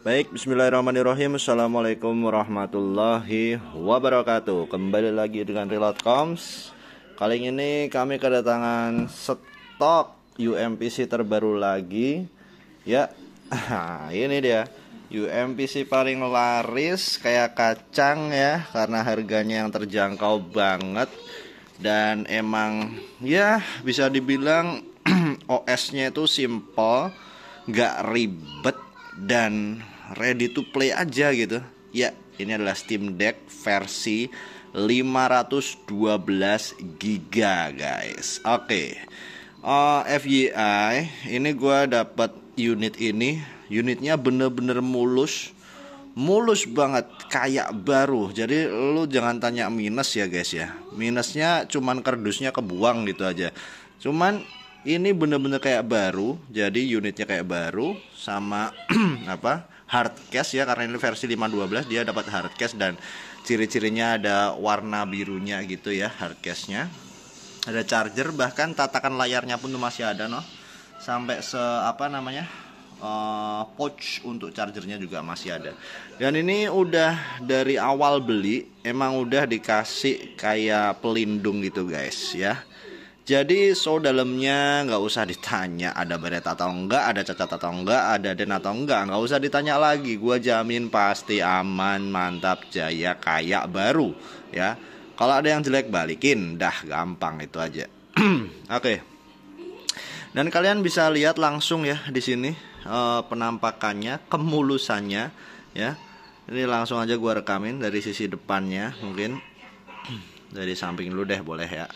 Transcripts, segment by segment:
Baik, bismillahirrahmanirrahim Assalamualaikum warahmatullahi wabarakatuh Kembali lagi dengan Reloadcoms Kali ini kami kedatangan stok UMPC terbaru lagi Ya, ini dia UMPC paling laris kayak kacang ya Karena harganya yang terjangkau banget Dan emang ya bisa dibilang OS-nya itu simple Gak ribet dan ready to play aja gitu. Ya, ini adalah Steam Deck versi 512 GB, guys. Oke. Okay. Uh, eh, FYI, ini gue dapat unit ini. Unitnya bener-bener mulus, mulus banget, kayak baru. Jadi lu jangan tanya minus ya guys ya. Minusnya cuman kardusnya kebuang gitu aja. Cuman ini bener-bener kayak baru jadi unitnya kayak baru sama apa hard case ya karena ini versi 512 dia dapat hard case dan ciri-cirinya ada warna birunya gitu ya hard case nya ada charger bahkan tatakan layarnya pun tuh masih ada noh sampai se apa namanya uh, pouch untuk chargernya juga masih ada dan ini udah dari awal beli emang udah dikasih kayak pelindung gitu guys ya jadi so dalamnya nggak usah ditanya ada beret atau enggak, ada cacat atau enggak, ada den atau enggak, nggak usah ditanya lagi. Gua jamin pasti aman, mantap, jaya, kaya, baru, ya. Kalau ada yang jelek balikin, dah gampang itu aja. Oke. Okay. Dan kalian bisa lihat langsung ya di sini eh, penampakannya, kemulusannya, ya. Ini langsung aja gue rekamin dari sisi depannya mungkin. Dari samping lu deh boleh ya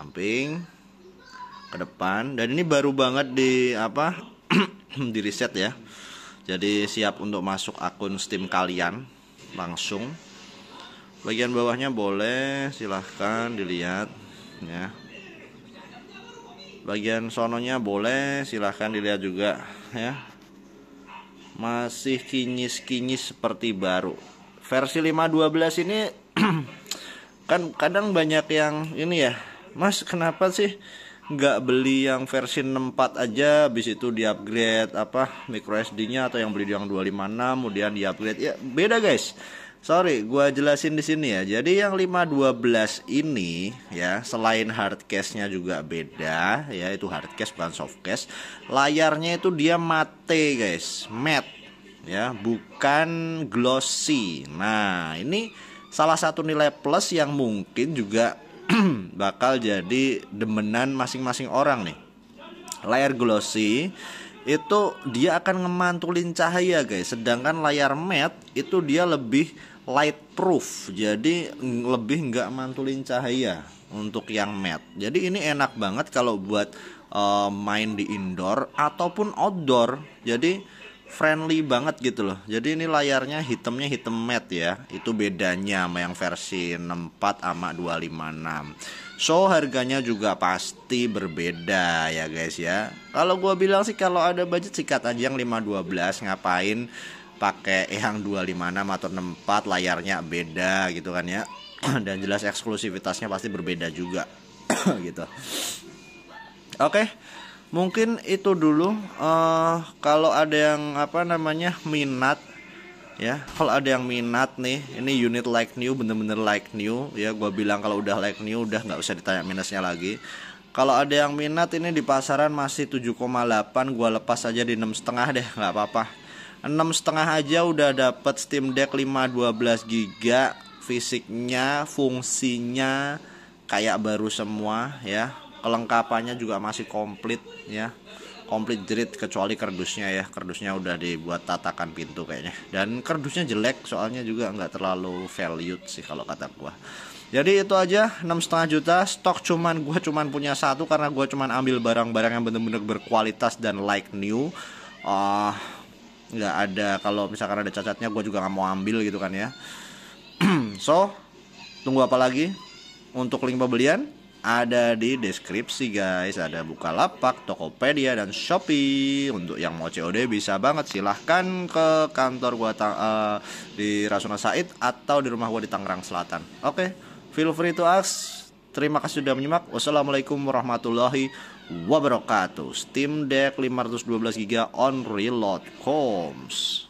samping ke depan dan ini baru banget di apa di reset ya jadi siap untuk masuk akun Steam kalian langsung bagian bawahnya boleh silahkan dilihat ya bagian sononya boleh silahkan dilihat juga ya masih kinyis-kinyis seperti baru versi 512 ini kan kadang banyak yang ini ya mas kenapa sih nggak beli yang versi 64 aja habis itu di upgrade apa micro SD nya atau yang beli yang 256 kemudian di upgrade ya beda guys sorry gua jelasin di sini ya jadi yang 512 ini ya selain hard case nya juga beda ya itu hard case bukan soft case layarnya itu dia matte guys matte ya bukan glossy nah ini salah satu nilai plus yang mungkin juga bakal jadi demenan masing-masing orang nih. Layar glossy itu dia akan ngemantulin cahaya guys, sedangkan layar matte itu dia lebih light proof, jadi lebih nggak mantulin cahaya untuk yang matte. Jadi ini enak banget kalau buat uh, main di indoor ataupun outdoor. Jadi friendly banget gitu loh. Jadi ini layarnya hitamnya hitam matte ya. Itu bedanya sama yang versi 64 sama 256. So harganya juga pasti berbeda ya guys ya. Kalau gua bilang sih kalau ada budget sikat aja yang 512 ngapain pakai yang 256 atau 64 layarnya beda gitu kan ya. Dan jelas eksklusivitasnya pasti berbeda juga gitu. Oke. Okay mungkin itu dulu uh, kalau ada yang apa namanya minat ya kalau ada yang minat nih ini unit like new bener-bener like new ya gue bilang kalau udah like new udah nggak usah ditanya minusnya lagi kalau ada yang minat ini di pasaran masih 7,8 gue lepas aja di enam setengah deh nggak apa-apa enam setengah aja udah dapet Steam Deck 512 giga fisiknya fungsinya kayak baru semua ya kelengkapannya juga masih komplit ya komplit jerit kecuali kerdusnya ya kerdusnya udah dibuat tatakan pintu kayaknya dan kerdusnya jelek soalnya juga nggak terlalu valued sih kalau kata gua jadi itu aja 6,5 juta stok cuman gua cuman punya satu karena gua cuman ambil barang-barang yang bener-bener berkualitas dan like new uh, nggak ada kalau misalkan ada cacatnya gua juga nggak mau ambil gitu kan ya so tunggu apa lagi untuk link pembelian ada di deskripsi guys Ada Bukalapak, Tokopedia, dan Shopee Untuk yang mau COD bisa banget silahkan ke kantor gua uh, di Rasuna Said Atau di rumah gua di Tangerang Selatan Oke, okay, feel free to ask Terima kasih sudah menyimak Wassalamualaikum warahmatullahi wabarakatuh Steam Deck 512GB on Reload Coms